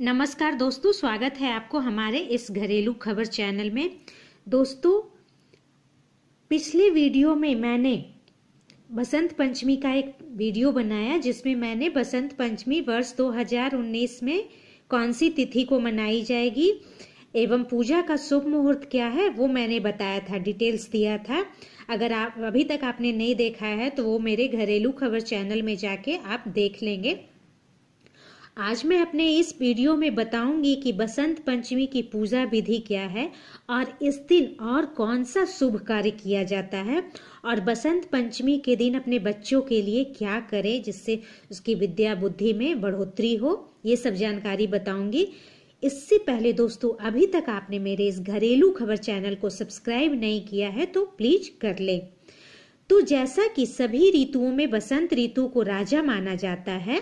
नमस्कार दोस्तों स्वागत है आपको हमारे इस घरेलू खबर चैनल में दोस्तों पिछले वीडियो में मैंने बसंत पंचमी का एक वीडियो बनाया जिसमें मैंने बसंत पंचमी वर्ष 2019 में कौन सी तिथि को मनाई जाएगी एवं पूजा का शुभ मुहूर्त क्या है वो मैंने बताया था डिटेल्स दिया था अगर आप अभी तक आपने नहीं देखा है तो वो मेरे घरेलू खबर चैनल में जाके आप देख लेंगे आज मैं अपने इस वीडियो में बताऊंगी कि बसंत पंचमी की पूजा विधि क्या है और इस दिन और कौन सा शुभ कार्य किया जाता है और बसंत पंचमी के दिन अपने बच्चों के लिए क्या करें जिससे उसकी विद्या बुद्धि में बढ़ोतरी हो ये सब जानकारी बताऊंगी इससे पहले दोस्तों अभी तक आपने मेरे इस घरेलू खबर चैनल को सब्सक्राइब नहीं किया है तो प्लीज कर ले तो जैसा कि सभी ऋतुओं में बसंत ऋतु को राजा माना जाता है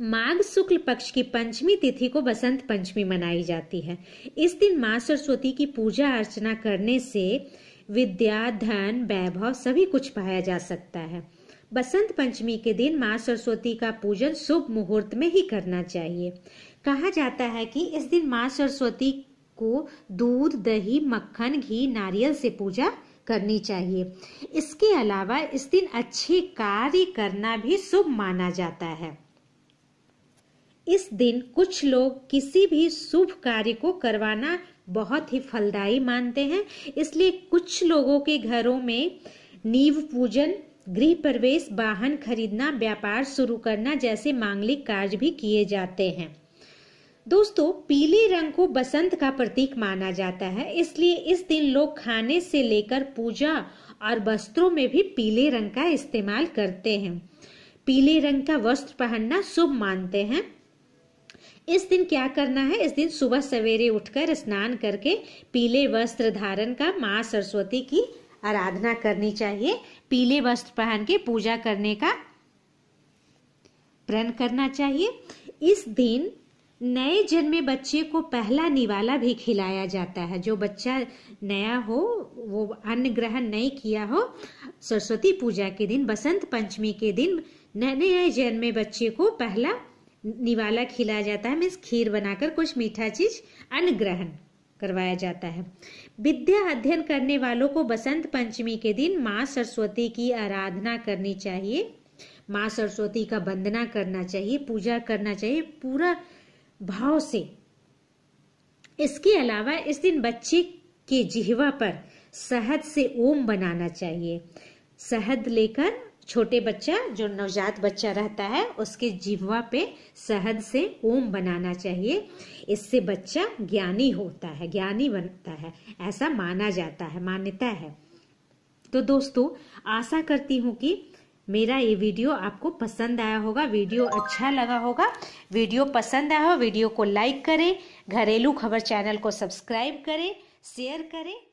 माघ शुक्ल पक्ष की पंचमी तिथि को बसंत पंचमी मनाई जाती है इस दिन माँ सरस्वती की पूजा अर्चना करने से विद्या धन वैभव सभी कुछ पाया जा सकता है बसंत पंचमी के दिन माँ सरस्वती का पूजन शुभ मुहूर्त में ही करना चाहिए कहा जाता है कि इस दिन माँ सरस्वती को दूध दही मक्खन घी नारियल से पूजा करनी चाहिए इसके अलावा इस दिन अच्छे कार्य करना भी शुभ माना जाता है इस दिन कुछ लोग किसी भी शुभ कार्य को करवाना बहुत ही फलदायी मानते हैं इसलिए कुछ लोगों के घरों में नींव पूजन गृह प्रवेश वाहन खरीदना व्यापार शुरू करना जैसे मांगलिक कार्य भी किए जाते हैं दोस्तों पीले रंग को बसंत का प्रतीक माना जाता है इसलिए इस दिन लोग खाने से लेकर पूजा और वस्त्रों में भी पीले रंग का इस्तेमाल करते हैं पीले रंग का वस्त्र पहनना शुभ मानते हैं इस दिन क्या करना है इस दिन सुबह सवेरे उठकर स्नान करके पीले वस्त्र धारण का माँ सरस्वती की आराधना करनी चाहिए पीले वस्त्र पहन के पूजा करने का प्रण करना चाहिए इस दिन नए जन्मे बच्चे को पहला निवाला भी खिलाया जाता है जो बच्चा नया हो वो अन्न ग्रहण नहीं किया हो सरस्वती पूजा के दिन बसंत पंचमी के दिन नए नए जन्मे बच्चे को पहला निवाला खिलाया जाता है मीन्स खीर बनाकर कुछ मीठा चीज अन्न करवाया जाता है विद्या अध्ययन करने वालों को बसंत पंचमी के दिन माँ सरस्वती की आराधना करनी चाहिए माँ सरस्वती का वंदना करना चाहिए पूजा करना चाहिए पूरा भाव से इसके अलावा इस दिन बच्चे के जिहवा पर शहद से ओम बनाना चाहिए शहद लेकर छोटे बच्चा जो नवजात बच्चा रहता है उसके जिह्वा पे शहद से ओम बनाना चाहिए इससे बच्चा ज्ञानी होता है ज्ञानी बनता है ऐसा माना जाता है मान्यता है तो दोस्तों आशा करती हूँ कि मेरा ये वीडियो आपको पसंद आया होगा वीडियो अच्छा लगा होगा वीडियो पसंद आया हो वीडियो को लाइक करें घरेलू खबर चैनल को सब्सक्राइब करें शेयर करें